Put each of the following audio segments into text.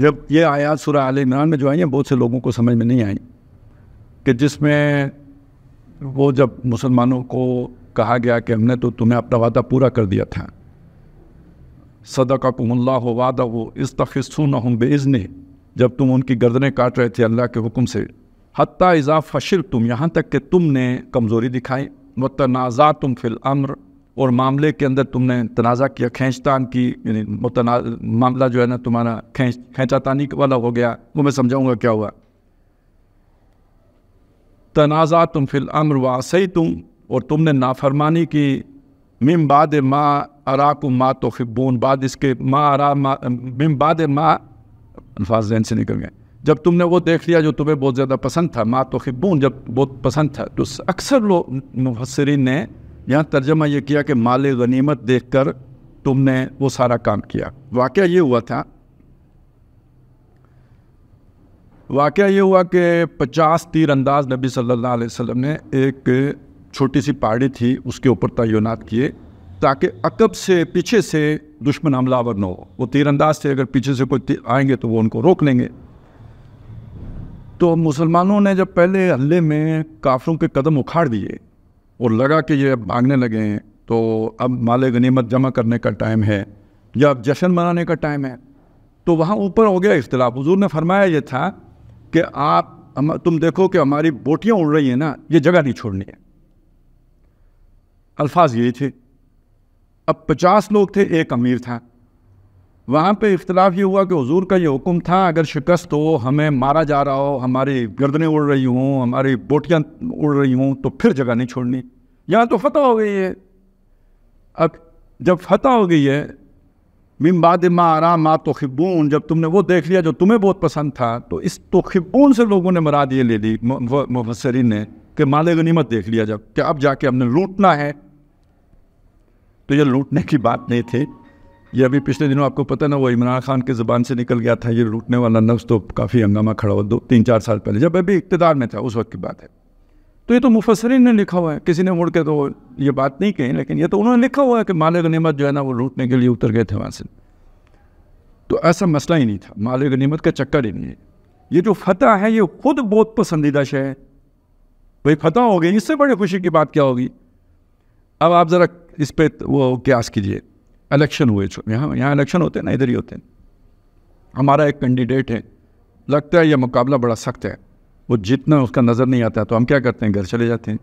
जब ये आयात सुर आल इमरान में जो आई हैं बहुत से लोगों को समझ में नहीं आई कि जिसमें वो जब मुसलमानों को कहा गया कि हमने तो तुम्हें अपना वादा पूरा कर दिया था का कुमल्ला हो वादा हो इस तखिसू न हम बेजने जब तुम उनकी गर्दनें काट रहे थे अल्लाह के हुक्म से हती इज़ाफ फशिर तुम यहाँ तक कि तुमने कमज़ोरी दिखाई व तनाज़ा तुम फिल अम्र और मामले के अंदर तुमने तनाज़ा किया खींचतान की यानी मुतना मामला जो है ना तुम्हारा खींच खींचातानी वाला हो गया वो मैं समझाऊंगा क्या हुआ तनाज़ा तुम फिल अम्र सही तुम और तुमने नाफरमानी की मिम बाद माँ अरा को माँ तो फिबून बाद इसके माँ अरा माँ मिम बाद माँ अल्फाज जहन से निकल गए जब तुमने वो देख लिया जो तुम्हें बहुत ज़्यादा पसंद था माँ तो फिबून जब बहुत पसंद था तो अक्सर लोग मुफसरीन ने यहाँ तर्जमा ये किया कि माल गनीमत देख कर तुमने वो सारा काम किया वाक़ ये हुआ था वाक़ ये हुआ कि पचास तीर अंदाज नबी सल्लल्लाहु अलैहि वसल्लम ने एक छोटी सी पहाड़ी थी उसके ऊपर तैनात किए ताकि अकब से पीछे से दुश्मन हमलावर न हो वो तीर अंदाज थे अगर पीछे से कोई आएंगे तो वो उनको रोक लेंगे तो मुसलमानों ने जब पहले हल्ले में काफ़रों के कदम उखाड़ दिए और लगा कि ये अब भागने लगे हैं तो अब माल गनीमत जमा करने का टाइम है या अब जश्न मनाने का टाइम है तो वहाँ ऊपर हो गया इख्तलाफ हजूर ने फरमाया ये था कि आप तुम देखो कि हमारी बोटियाँ उड़ रही हैं ना ये जगह नहीं छोड़नी है अल्फाज यही थे अब पचास लोग थे एक अमीर था वहाँ पे इख्तलाफ ये हुआ कि हजूर का ये हुक्म था अगर शिकस्त हो हमें मारा जा रहा हो हमारी गर्दनें उड़ रही हों हमारी बोटियाँ उड़ रही हों तो फिर जगह नहीं छोड़नी यहाँ तो फतह हो गई है अब जब फतह हो गई है मिम बाद माँ आराम माँ तो खिबून जब तुमने वो देख लिया जो तुम्हें बहुत पसंद था तो इस तो खिबून से लोगों ने मराद ये ले ली मुबसरीन ने कि माले गनीमत देख लिया जब कि अब जाके हमने लूटना है तो ये लूटने की बात नहीं थी ये अभी पिछले दिनों आपको पता ना वो इमरान खान के ज़बान से निकल गया था ये लूटने वाला नफ्स तो काफ़ी हंगामा खड़ा हुआ दो तीन चार साल पहले जब अभी इकतदार में था उस वक्त की बात है तो ये तो मुफसरीन ने लिखा हुआ है किसी ने मुड़ के तो ये बात नहीं कही लेकिन ये तो उन्होंने लिखा हुआ है कि माले गनीमत जो है ना वो लूटने के लिए उतर गए थे वहाँ से तो ऐसा मसला ही नहीं था माले गनीमत का चक्कर ही नहीं है ये जो फतह है ये खुद बहुत पसंदीदा शय है भाई फतह हो गई इससे बड़ी खुशी की बात क्या होगी अब आप ज़रा इस पर वो क्यास कीजिए इलेक्शन हुए यहाँ यहाँ इलेक्शन होते हैं ना इधर ही होते हैं हमारा एक कैंडिडेट है लगता है यह मुकाबला बड़ा सख्त है वो जीतना उसका नज़र नहीं आता तो हम क्या करते हैं घर चले जाते हैं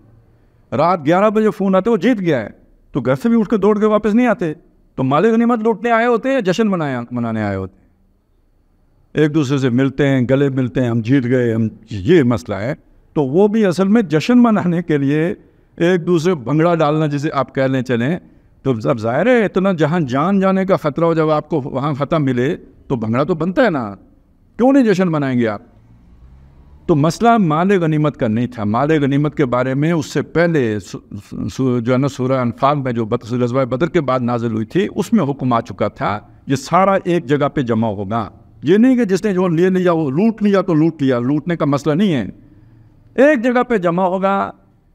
रात ग्यारह बजे फ़ोन आते वो जीत गया है तो घर से भी उठ के दौड़ के वापस नहीं आते तो मालिक मत लौटने आए होते हैं या जश्न मनाए मनाने आए होते हैं एक दूसरे से मिलते हैं गले मिलते हैं हम जीत गए हम ये मसला है तो वो भी असल में जश्न मनाने के लिए एक दूसरे भंगड़ा डालना जिसे आप कह लें चलें तो सब ज़ाहिर है इतना जहाँ जान जाने का ख़तरा हो जब आपको वहाँ ख़त्म मिले तो भंगड़ा तो बनता है ना क्यों नहीं जश्न मनाएंगे आप तो मसला माल गनीमत का नहीं था माल गनीमत के बारे में उससे पहले जो है ना सूर्य अनफाल में जो रजवा बदर के बाद नाजिल हुई थी उसमें हुक्म आ चुका था ये सारा एक जगह पे जमा होगा ये नहीं कि जिसने जो ले लिया वो लूट लिया तो लूट लिया लूटने का मसला नहीं है एक जगह पे जमा होगा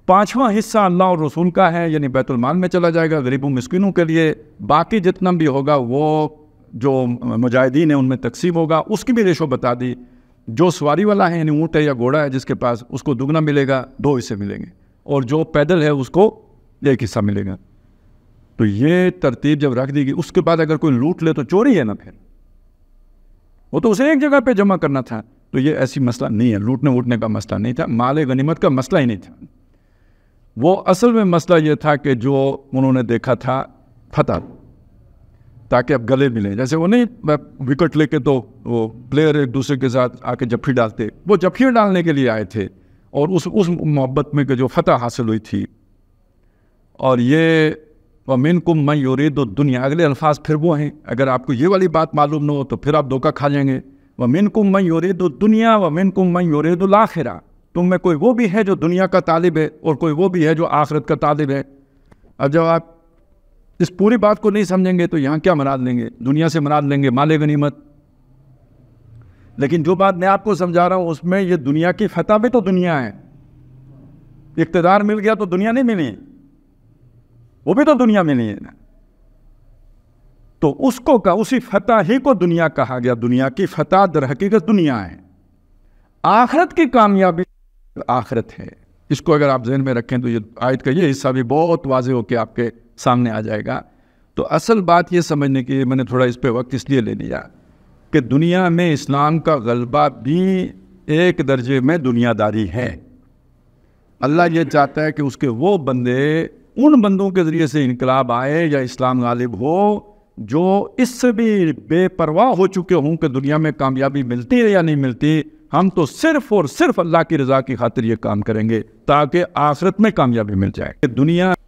पाँचवा हिस्सा अल्लाह और रसूल का है यानी बैतुलमाल में चला जाएगा गरीबों मस्किनों के लिए बाकी जितना भी होगा वो जो मुजाहिदीन है उनमें तकसीम होगा उसकी भी रेशो बता दी जो सवारी वाला है यानी ऊँट है या घोड़ा है जिसके पास उसको दुगना मिलेगा दो हिस्से मिलेंगे और जो पैदल है उसको एक हिस्सा मिलेगा तो ये तरतीब जब रख दी गई उसके बाद अगर कोई लूट ले तो चोरी है ना फिर वो तो उसे एक जगह पे जमा करना था तो ये ऐसी मसला नहीं है लूटने वूटने का मसला नहीं था माल गनीमत का मसला ही नहीं था वो असल में मसला ये था कि जो उन्होंने देखा था फतह ताकि अब गले मिलें जैसे वो नहीं विकेट लेके तो वो प्लेयर एक दूसरे के साथ आके जफ्फी डालते वो जफ्फी डालने के लिए आए थे और उस उस मोहब्बत में जो फतह हासिल हुई थी और ये वमिन कुम मई योरे दो दुनिया अगले अल्फाज फिर वो हैं अगर आपको ये वाली बात मालूम ना हो तो फिर आप धोखा खा जाएंगे व मिन कुम मई योरे दो दुनिया व मिन कुम मई योरे दो लाखिरा तुम में कोई वो भी है जो दुनिया का तालिब है और कोई वो भी है जो आखरत का तालिब है अब जब आप इस पूरी बात को नहीं समझेंगे तो यहाँ क्या मना लेंगे दुनिया से मराद लेंगे माले गनीमत लेकिन जो बात मैं आपको समझा रहा हूँ उसमें ये दुनिया की फतेह भी तो दुनिया है इकतदार मिल गया तो दुनिया नहीं मिली वो भी तो दुनिया मिली है ना तो उसको का उसी फतेह ही को दुनिया कहा गया दुनिया की फतेह दर हकीकत दुनिया है आखरत की कामयाबी आखरत है इसको अगर आप जहन में रखें तो ये आयत का ये हिस्सा भी बहुत वाज होकर आपके सामने आ जाएगा तो असल बात ये समझने की मैंने थोड़ा इस पर वक्त इसलिए ले लिया कि दुनिया में इस्लाम का गलबा भी एक दर्जे में दुनियादारी है अल्लाह ये चाहता है कि उसके वो बंदे उन बंदों के ज़रिए से इनकलाब आए या इस्लाम गालिब हो जो इससे भी बेपरवाह हो चुके हों कि दुनिया में कामयाबी मिलती है या नहीं मिलती हम तो सिर्फ और सिर्फ अल्लाह की रजा की खातिर ये काम करेंगे ताकि आखिरत में कामयाबी मिल जाए दुनिया